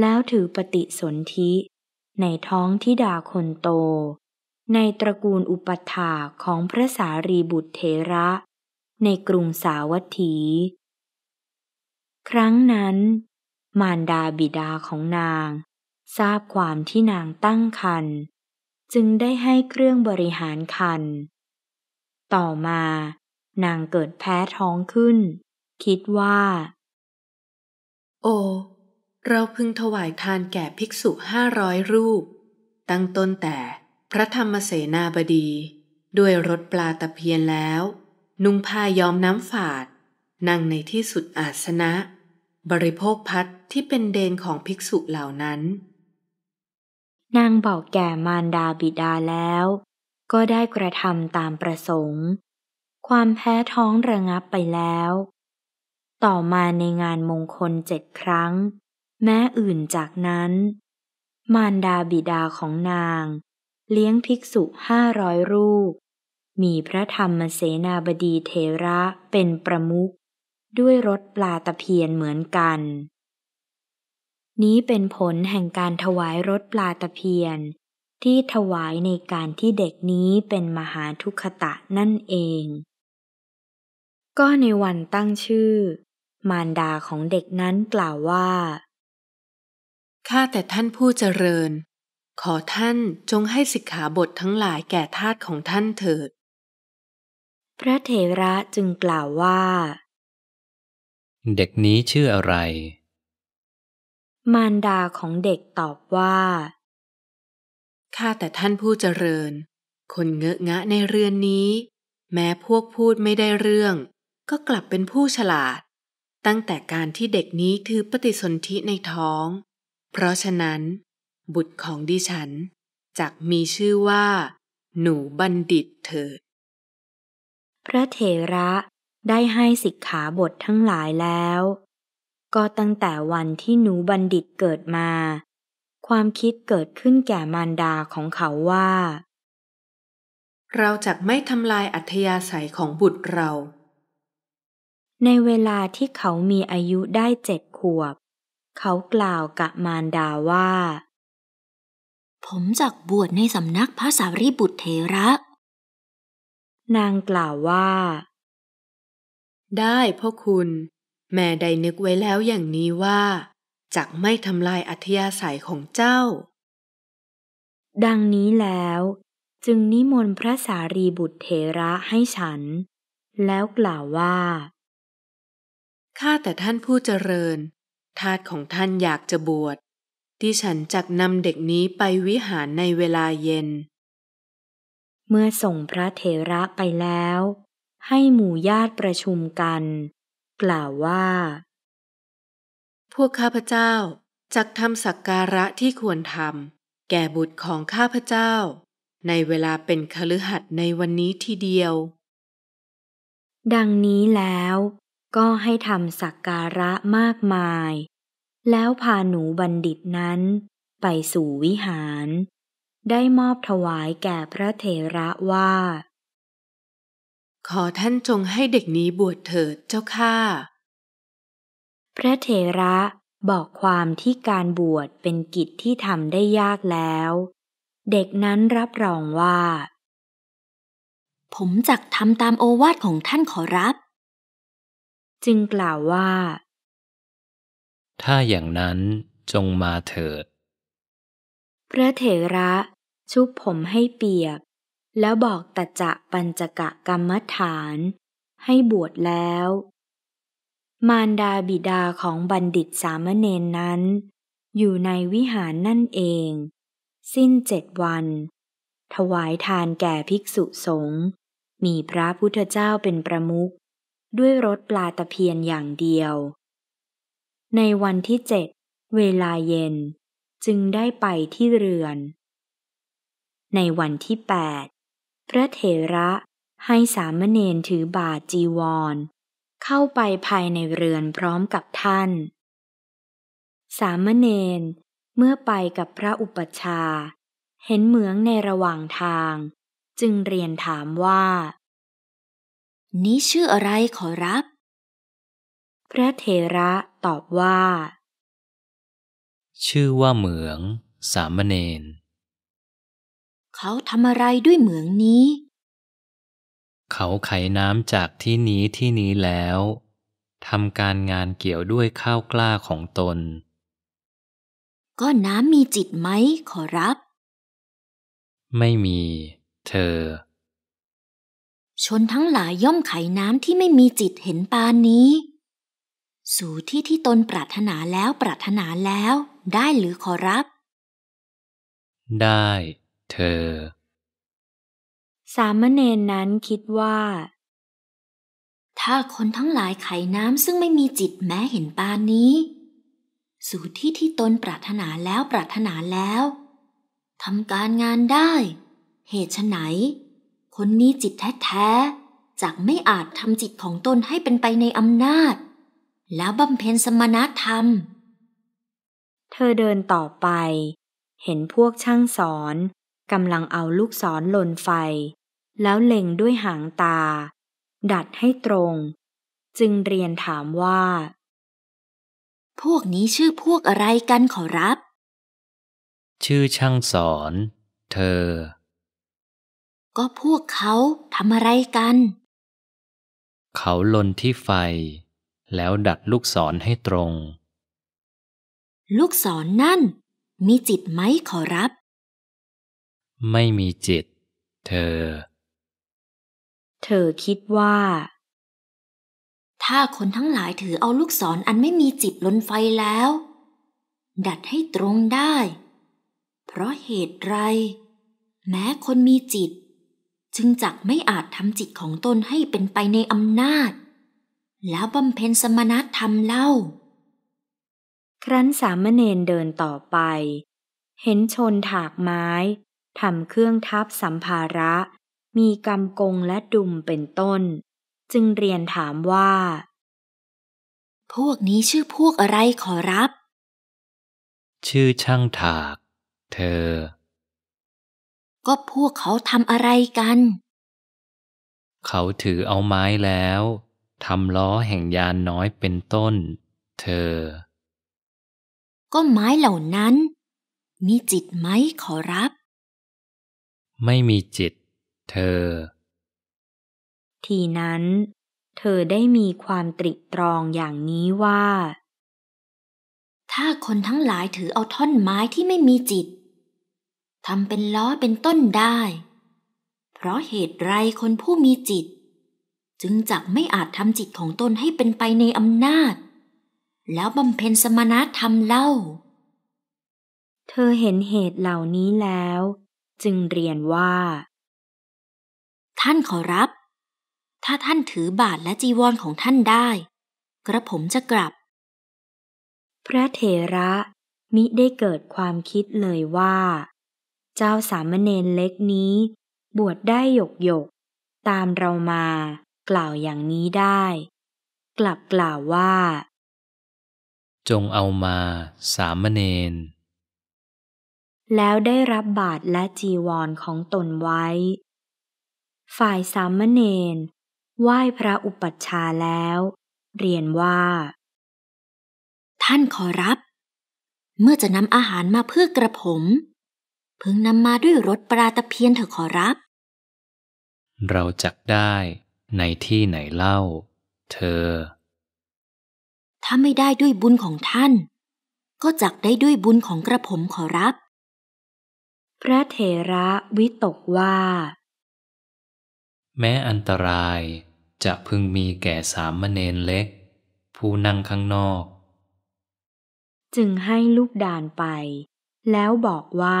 แล้วถือปฏิสนธิในท้องทิดาคนโต ในตระกูลอุปถาของพระสารีบุตรเทระ ในกรุงสาวัตถี ครั้งนั้น มารดาบิดาของนาง ทราบความที่นางตั้งคันจึงได้ให้เครื่องบริหารคันต่อมานางเกิดแพ้ท้องขึ้น คิดว่าโอ เราพึงถวายทานแก่ภิกษุห้าร้อยรูป ตั้งต้นแต่พระธรรมเสนาบดี ด้วยรถปลาตะเพียนแล้ว นุ่งผ้าย้อมน้ำฝาด นั่งในที่สุดอาสนะ บริโภคพัดที่เป็นเดนของภิกษุเหล่านั้น นางบอกแก่มารดาบิดาแล้ว ก็ได้กระทำตามประสงค์ ความแพ้ท้องระงับไปแล้วต่อมาในงานมงคลเจ็ดครั้ง แม้อื่นจากนั้น มารดาบิดาของนาง เลี้ยงภิกษุห้าร้อยรูป มีพระธรรมเสนาบดีเทระเป็นประมุขด้วยรถปลาตะเพียนเหมือนกัน นี้เป็นผลแห่งการถวายรถปลาตะเพียนที่ถวายในการที่เด็กนี้เป็นมหาทุคตะนั่นเอง ก็ในวันตั้งชื่อมารดาของเด็กนั้นกล่าวว่า ข้าแต่ท่านผู้เจริญ ขอท่านจงให้สิกขาบททั้งหลายแก่ทาสของท่านเถิด พระเถระจึงกล่าวว่า เด็กนี้ชื่ออะไร มารดาของเด็กตอบว่า ข้าแต่ท่านผู้เจริญ คนเงอะงะในเรือนนี้ แม้พวกพูดไม่ได้เรื่อง ก็กลับเป็นผู้ฉลาดตั้งแต่การที่เด็กนี้ถือปฏิสนธิในท้อง เพราะฉะนั้น บุตรของดิฉันจักมีชื่อว่า หนูบัณฑิตเถิด พระเถระได้ให้สิกขาบททั้งหลายแล้ว ก็ตั้งแต่วันที่หนูบัณฑิตเกิดมา ความคิดเกิดขึ้นแก่มารดาของเขาว่า เราจะไม่ทำลายอัธยาศัยของบุตรเราในเวลาที่เขามีอายุได้เจ็ดขวบ เขากล่าวกับมารดาว่า ผมจักบวชในสำนักพระสารีบุตรเถระ นางกล่าวว่า ได้พ่อคุณ แม่ได้นึกไว้แล้วอย่างนี้ว่า จักไม่ทำลายอัธยาศัยของเจ้า ดังนี้แล้ว จึงนิมนต์พระสารีบุตรเถระให้ฉัน แล้วกล่าวว่าข้าแต่ท่านผู้เจริญ ทาสของท่านอยากจะบวชที่ฉันจักนำเด็กนี้ไปวิหารในเวลาเย็น เมื่อส่งพระเถระไปแล้ว ให้หมู่ญาติประชุมกัน กล่าวว่า พวกข้าพเจ้า จักทำสักการะที่ควรทำแก่บุตรของข้าพเจ้า ในเวลาเป็นคฤหัสถ์ในวันนี้ทีเดียว ดังนี้แล้วก็ให้ทำสักการะมากมาย แล้วพาหนูบัณฑิตนั้นไปสู่วิหาร ได้มอบถวายแก่พระเถระว่า ขอท่านจงให้เด็กนี้บวชเถิดเจ้าค่า พระเถระ บอกความที่การบวชเป็นกิจที่ทำได้ยากแล้ว เด็กนั้นรับรองว่า ผมจักทำตามโอวาทของท่านขอรับจึงกล่าวว่า ถ้าอย่างนั้นจงมาเถิด พระเถระชุบผมให้เปียก แล้วบอกตจะปัญจกะกรรมฐานให้บวชแล้ว มารดาบิดาของบัณฑิตสามเณรนนั้น อยู่ในวิหารนั่นเอง สิ้นเจ็ดวัน ถวายทานแก่ภิกษุสงฆ์มีพระพุทธเจ้าเป็นประมุขด้วยรถปลาตะเพียนอย่างเดียว ในวันที่เจ็ดเวลาเย็นจึงได้ไปที่เรือน ในวันที่แปดพระเถระให้สามเณรถือบาจีวร เข้าไปภายในเรือนพร้อมกับท่าน สามเณรเมื่อไปกับพระอุปชา เห็นเหมืองในระหว่างทาง จึงเรียนถามว่านี้ชื่ออะไรขอรับพระเถระตอบว่า ชื่อว่าเหมือง สามเณรเขาทำอะไรด้วยเหมืองนี้ เขาไขน้ำจากที่นี้ที่นี้แล้วทำการงานเกี่ยวด้วยข้าวกล้าของตน ก็น้ำมีจิตไหมขอรับ ไม่มีเธอชนทั้งหลายย่อมไขน้ำที่ไม่มีจิตเห็นปานนี้ สู่ที่ที่ตนปรารถนาแล้วปรารถนาแล้ว ได้หรือขอรับ ได้ เธอ สามเณรนั้นคิดว่า ถ้าคนทั้งหลายไขน้ำซึ่งไม่มีจิตแม้เห็นปานนี้ สู่ที่ที่ตนปรารถนาแล้วปรารถนาแล้วทำการงานได้ เหตุไฉนคนนี้จิตแท้ ๆ จากไม่อาจทำจิตของตนให้เป็นไปในอำนาจ แล้วบำเพ็ญสมณธรรม เธอเดินต่อไป เห็นพวกช่างสอนกำลังเอาลูกสนหลนไฟ แล้วเล็งด้วยหางตา ดัดให้ตรง จึงเรียนถามว่า พวกนี้ชื่อพวกอะไรกันขอรับ ชื่อช่างสอน เธอก็พวกเขาทำอะไรกัน เขาลนที่ไฟแล้วดัดลูกศรให้ตรง ลูกศรนนั่นมีจิตไหมขอรับ ไม่มีจิต เธอ เธอคิดว่า ถ้าคนทั้งหลายถือเอาลูกศรออันไม่มีจิตลนไฟแล้ว ดัดให้ตรงได้ เพราะเหตุไร แม้คนมีจิตจึงจักไม่อาจทำจิตของตนให้เป็นไปในอำนาจ แล้วบำเพ็ญสมณธรรมเล่า ครั้นสามเณรเดินต่อไป เห็นชนถากไม้ ทำเครื่องทับสัมภาระ มีกำกงและดุมเป็นต้น จึงเรียนถามว่า พวกนี้ชื่อพวกอะไรขอรับ ชื่อช่างถาก เธอก็พวกเขาทำอะไรกัน เขาถือเอาไม้แล้วทำล้อแห่งยานน้อยเป็นต้น เธอ ก็ไม้เหล่านั้น มีจิตไหมขอรับ ไม่มีจิต เธอ ทีนั้น เธอได้มีความตริตรองอย่างนี้ว่า ถ้าคนทั้งหลายถือเอาท่อนไม้ที่ไม่มีจิตทำเป็นล้อเป็นต้นได้ เพราะเหตุไรคนผู้มีจิต จึงจักไม่อาจทำจิตของตนให้เป็นไปในอำนาจ แล้วบำเพ็ญสมณธรรมเล่า เธอเห็นเหตุเหล่านี้แล้ว จึงเรียนว่า ท่านขอรับ ถ้าท่านถือบาทและจีวรของท่านได้ กระผมจะกลับ พระเถระมิได้เกิดความคิดเลยว่าเจ้าสามเณรเล็กนี้ บวชได้หยกหยกตามเรามากล่าวอย่างนี้ได้ กลับกล่าวว่า จงเอามา สามเณรแล้วได้รับบาทและจีวรของตนไว้ ฝ่ายสามเณรไหว้พระอุปัชฌาย์แล้ว เรียนว่า ท่านขอรับ เมื่อจะนำอาหารมาเพื่อกระผมเพิ่งนำมาด้วยรถปลาตะเพียนเถอะขอรับ เราจักได้ในที่ไหนเล่าเธอ ถ้าไม่ได้ด้วยบุญของท่าน ก็จักได้ด้วยบุญของกระผมขอรับ พระเถระวิตกว่า แม้อันตรายจะพึงมีแก่สามเณรเล็ก ผู้นั่งข้างนอก จึงให้ลูกด่านไป แล้วบอกว่า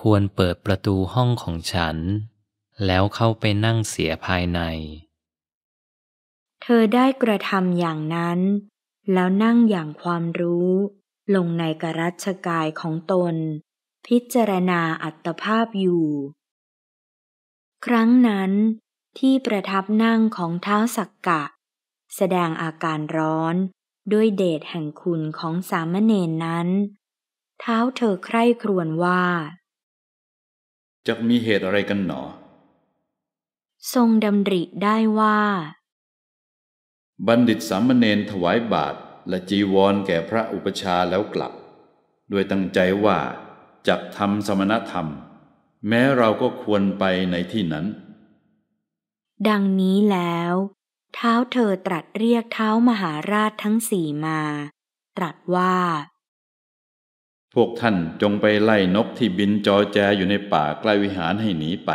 ควรเปิดประตูห้องของฉัน แล้วเข้าไปนั่งเสียภายใน เธอได้กระทำอย่างนั้น แล้วนั่งอย่างความรู้ ลงในกรัชกายของตน พิจารณาอัตภาพอยู่ ครั้งนั้นที่ประทับนั่งของเท้าสักกะ แสดงอาการร้อนด้วยเดชแห่งคุณของสามเณรนนั้นเท้าเธอใคร่ครวญว่าจะมีเหตุอะไรกันหนอ ทรงดำริได้ว่า บัณฑิตสามเณรถวายบาทและจีวรแก่พระอุปชาแล้วกลับ ด้วยตั้งใจว่าจะทำสมณธรรม แม้เราก็ควรไปในที่นั้น ดังนี้แล้ว เท้าเธอตรัสเรียกเท้ามหาราชทั้งสี่มา ตรัสว่าพวกท่านจงไปไล่นกที่บินจอแจอยู่ในป่าใกล้วิหารให้หนีไป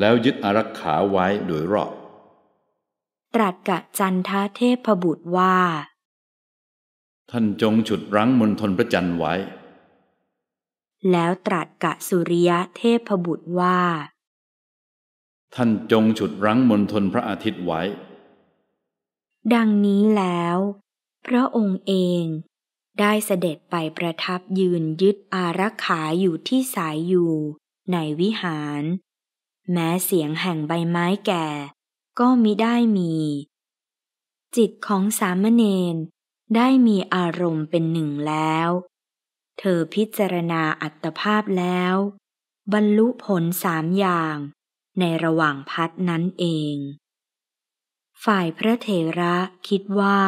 แล้วยึดอารักขาไว้โดยรอบ ตรัสกะจันทาเทพบุตรว่า ท่านจงฉุดรั้งมนทนพระจันทร์ไว้ แล้วตรัสกะสุริยะเทพบุตรว่า ท่านจงฉุดรั้งมนทนพระอาทิตย์ไว้ ดังนี้แล้ว พระองค์เองได้เสด็จไปประทับยืนยึดอารักขาอยู่ที่สายอยู่ ในวิหาร แม้เสียงแห่งใบไม้แก่ ก็มิได้มี จิตของสามเณรได้มีอารมณ์เป็นหนึ่งแล้ว เธอพิจารณาอัตภาพแล้ว บรรลุผลสามอย่าง ในระหว่างพัดนั้นเอง ฝ่ายพระเถระคิดว่า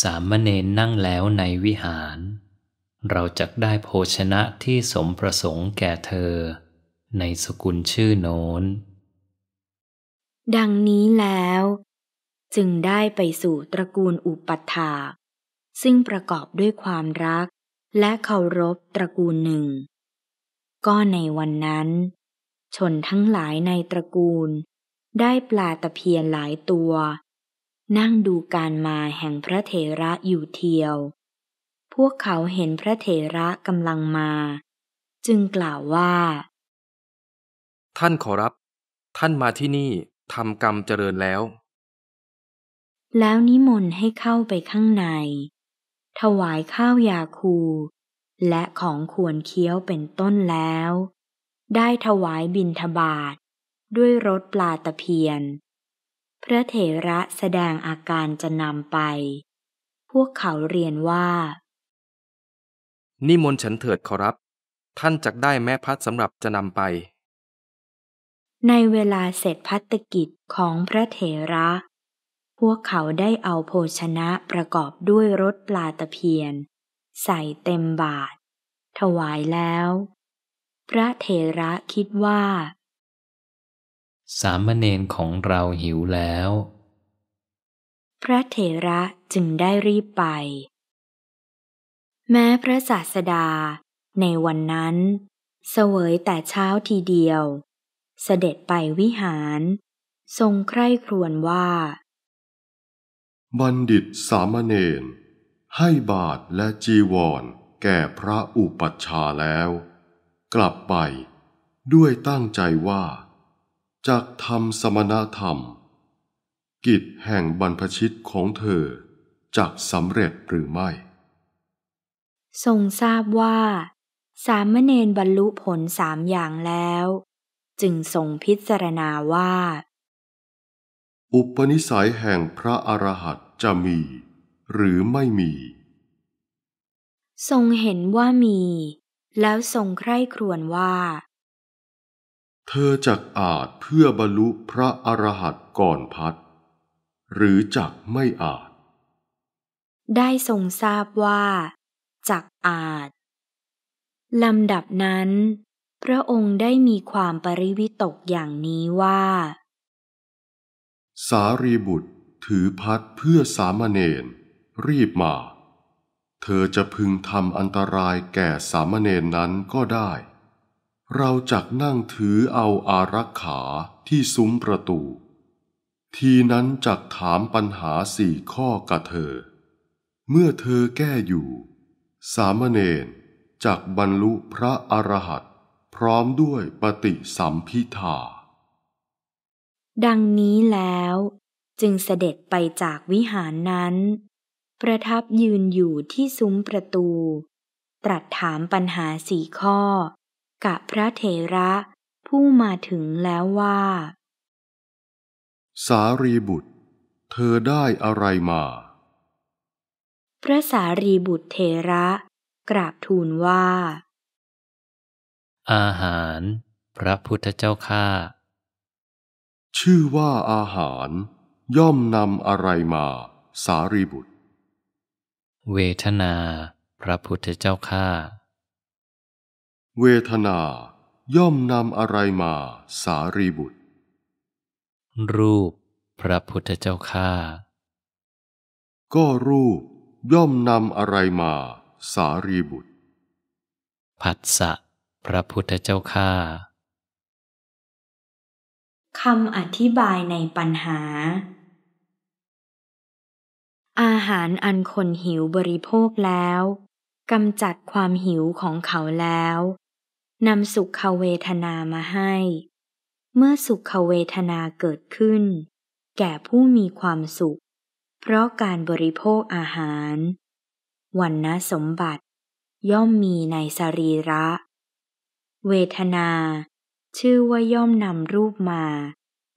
สามเณรนั่งแล้วในวิหาร เราจะได้โภชนะที่สมประสงค์แก่เธอ ในสกุลชื่อโน้นดังนี้แล้ว จึงได้ไปสู่ตระกูลอุปัฏฐาซึ่งประกอบด้วยความรักและเคารพตระกูลหนึ่ง ก็ในวันนั้น ชนทั้งหลายในตระกูล ได้ปลาตะเพียนหลายตัวนั่งดูการมาแห่งพระเถระอยู่เทียว พวกเขาเห็นพระเถระกำลังมา จึงกล่าวว่า ท่านขอรับ ท่านมาที่นี่ทำกรรมเจริญแล้ว แล้วนิมนต์ให้เข้าไปข้างใน ถวายข้าวยาคู และของควรเคี้ยวเป็นต้นแล้ว ได้ถวายบิณฑบาตด้วยรถปลาตะเพียนพระเถระแสดงอาการจะนำไป พวกเขาเรียนว่า นิมนต์ฉันเถิดขอรับ ท่านจักได้แม่พัดสำหรับจะนำไป ในเวลาเสร็จพัตกิจของพระเถระ พวกเขาได้เอาโภชนะประกอบด้วยรถปลาตะเพียน ใส่เต็มบาท ถวายแล้ว พระเถระคิดว่าสามเณรของเราหิวแล้ว พระเถระจึงได้รีบไป แม้พระศาสดาในวันนั้น เสวยแต่เช้าทีเดียว เสด็จไปวิหาร ทรงใคร่ครวญว่า บัณฑิตสามเณรให้บาทและจีวรแก่พระอุปัชฌาย์แล้ว กลับไปด้วยตั้งใจว่าจากธรรมสมณธรรม กิจแห่งบรรพชิตของเธอ จากสำเร็จหรือไม่ ทรงทราบว่า สามเณรบรรลุผลสามอย่างแล้ว จึงทรงพิจารณาว่า อุปนิสัยแห่งพระอรหัตจะมี หรือไม่มี ทรงเห็นว่ามี แล้วทรงใคร่ครวญว่าเธอจักอาจเพื่อบรรลุพระอรหัตก่อนพัด หรือจักไม่อาจ ได้ทรงทราบว่าจักอาจลำดับนั้น พระองค์ได้มีความปริวิตกอย่างนี้ว่า สารีบุตรถือพัดเพื่อสามเณรรีบมา เธอจะพึงทำอันตรายแก่สามเณรนั้นก็ได้เราจักนั่งถือเอาอารักขาที่ซุ้มประตู ทีนั้นจักถามปัญหาสี่ข้อกับเธอ เมื่อเธอแก้อยู่ สามเณรจักบรรลุพระอรหันต์พร้อมด้วยปฏิสัมพิธา ดังนี้แล้วจึงเสด็จไปจากวิหารนั้น ประทับยืนอยู่ที่ซุ้มประตู ตรัสถามปัญหาสี่ข้อกับพระเถระผู้มาถึงแล้วว่า สารีบุตร เธอได้อะไรมา พระสารีบุตรเถระกราบทูลว่า อาหาร พระพุทธเจ้าข้าชื่อว่าอาหารย่อมนำอะไรมา สารีบุตร เวทนา พระพุทธเจ้าข้าเวทนา ย่อมนำอะไรมา สารีบุตร รูป พระพุทธเจ้าข้าก็รูปย่อมนำอะไรมา สารีบุตร ผัสสะพระพุทธเจ้าข้าคำอธิบายในปัญหา อาหารอันคนหิวบริโภคแล้วกำจัดความหิวของเขาแล้วนำสุขเวทนามาให้ เมื่อสุขเวทนาเกิดขึ้น แก่ผู้มีความสุข เพราะการบริโภคอาหาร วันนะสมบัติ ย่อมมีในสรีระ เวทนา ชื่อว่าย่อมนำรูปมา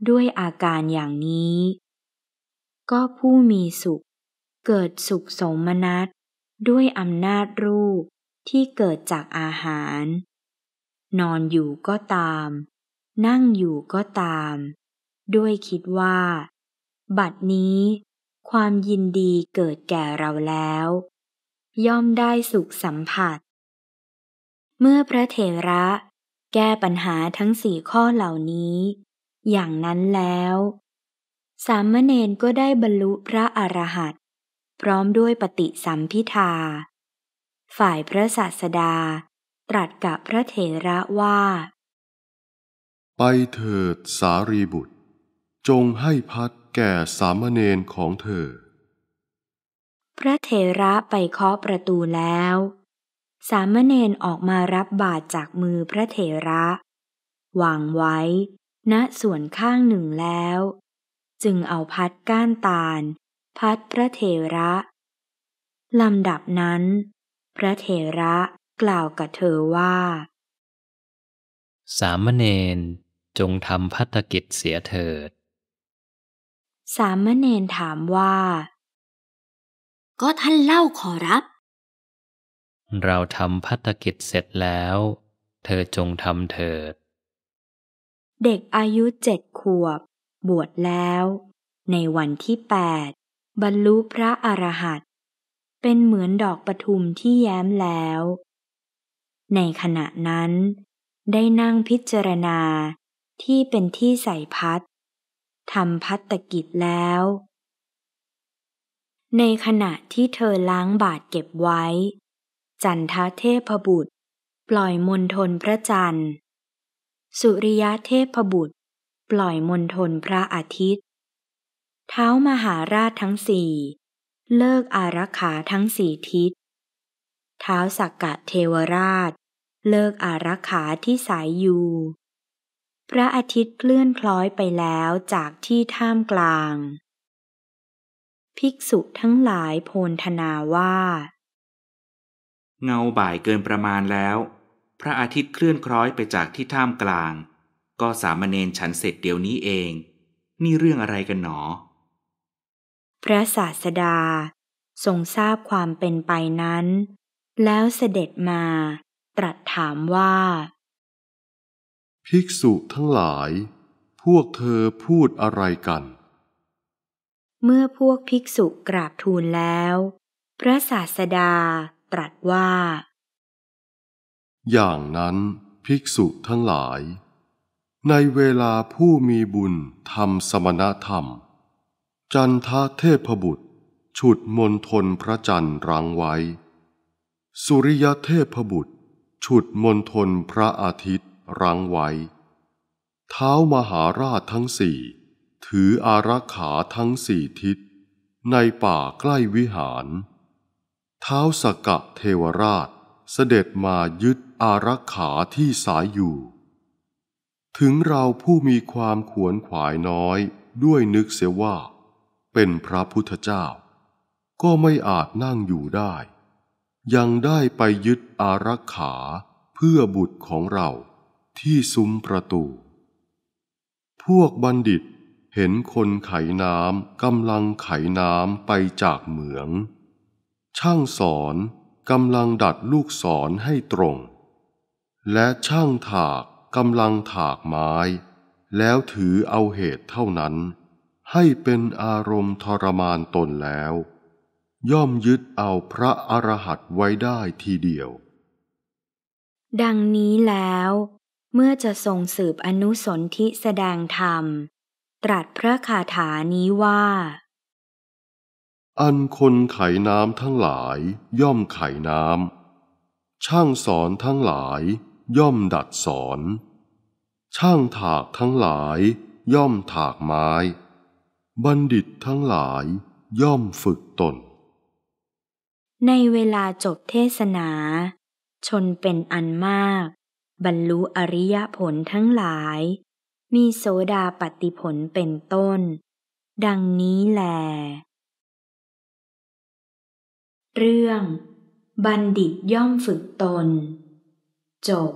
ด้วยอาการอย่างนี้ ก็ผู้มีสุข เกิดสุขสมนัตด้วยอำนาจรูปที่เกิดจากอาหารนอนอยู่ก็ตาม นั่งอยู่ก็ตาม ด้วยคิดว่า บัดนี้ ความยินดีเกิดแก่เราแล้ว ย่อมได้สุขสัมผัส เมื่อพระเถระแก้ปัญหาทั้งสี่ข้อเหล่านี้ อย่างนั้นแล้ว สามเณรก็ได้บรรลุพระอรหันต์พร้อมด้วยปฏิสัมพิทาฝ่ายพระศาสดาตรัสกับพระเถระว่า ไปเถิดสารีบุตร จงให้พัดแก่สามเณรของเธอ พระเถระไปเคาะประตูแล้ว สามเณรออกมารับบาตรจากมือพระเถระวางไว้ณส่วนข้างหนึ่งแล้ว จึงเอาพัดก้านตาล พัดพระเถระลำดับนั้น พระเถระกล่าวกับเธอว่า สามเณรจงทำพัฒกิจเสียเถิด สามเณรถามว่า ก็ท่านเล่าขอรับ เราทำพัฒกิจเสร็จแล้ว เธอจงทำเถิด เด็กอายุเจ็ดขวบ บวชแล้ว ในวันที่แปดบรรลุพระอรหันต์เป็นเหมือนดอกปทุมที่แย้มแล้วในขณะนั้น ได้นั่งพิจารณาที่เป็นที่ใส่พัดทำพัตตกิจแล้ว ในขณะที่เธอล้างบาทเก็บไว้ จันทเทพบุตร ปล่อยมนทนพระจันทร์ สุริยะเทพบุตร ปล่อยมนทนพระอาทิตย์เท้ามหาราชทั้งสี่เลิกอารักขาทั้งสี่ทิศเท้าสักกะเทวราชเลิกอารักขาที่สายอยู่ พระอาทิตย์เคลื่อนคล้อยไปแล้วจากที่ท่ามกลาง ภิกษุทั้งหลายโพนธนาว่า เงาบ่ายเกินประมาณแล้ว พระอาทิตย์เคลื่อนคล้อยไปจากที่ท่ามกลาง ก็สามเณรฉันเสร็จเดี๋ยวนี้เอง นี่เรื่องอะไรกันหนอ พระศาสดาทรงทราบความเป็นไปนั้น แล้วเสด็จมาตรัสถามว่า ภิกษุทั้งหลาย พวกเธอพูดอะไรกัน เมื่อพวกภิกษุกราบทูลแล้ว พระศาสดาตรัสว่า อย่างนั้นภิกษุทั้งหลาย ในเวลาผู้มีบุญทำสมณธรรม จันทเทพบุตรฉุดมนทนพระจันทร์รังไว้ สุริยเทพบุตรฉุดมนทนพระอาทิตย์รังไว้ เท้ามหาราชทั้งสี่ ถืออารักขาทั้งสี่ทิศในป่าใกล้วิหาร เท้าสกะเทวราชเสด็จมายึดอารักขาที่สายอยู่ ถึงเราผู้มีความขวนขวายน้อยด้วยนึกเสียว่า เป็นพระพุทธเจ้า ก็ไม่อาจนั่งอยู่ได้ยังได้ไปยึดอารักขาเพื่อบุตรของเราที่ซุ้มประตู พวกบัณฑิตเห็นคนไขน้ำกำลังไขน้ำไปจากเหมือง ช่างสอนกำลังดัดลูกสอนให้ตรง และช่างถากกำลังถากไม้แล้วถือเอาเหตุเท่านั้น ให้เป็นอารมณ์ทรมานตนแล้วย่อมยึดเอาพระอรหันต์ไว้ได้ทีเดียว ดังนี้แล้ว เมื่อจะทรงสืบอนุสนธิแสดงธรรม ตรัสพระคาถานี้ว่า อันคนไขน้ำทั้งหลาย ย่อมไขน้ำ ช่างสอนทั้งหลาย ย่อมดัดสอน ช่างถากทั้งหลาย ย่อมถากไม้ บัณฑิตทั้งหลายย่อมฝึกตนในเวลาจบเทศนา ชนเป็นอันมาก บรรลุอริยผลทั้งหลาย มีโสดาปติผลเป็นต้น ดังนี้แหลเรื่องบัณฑิตย่อมฝึกตน จบ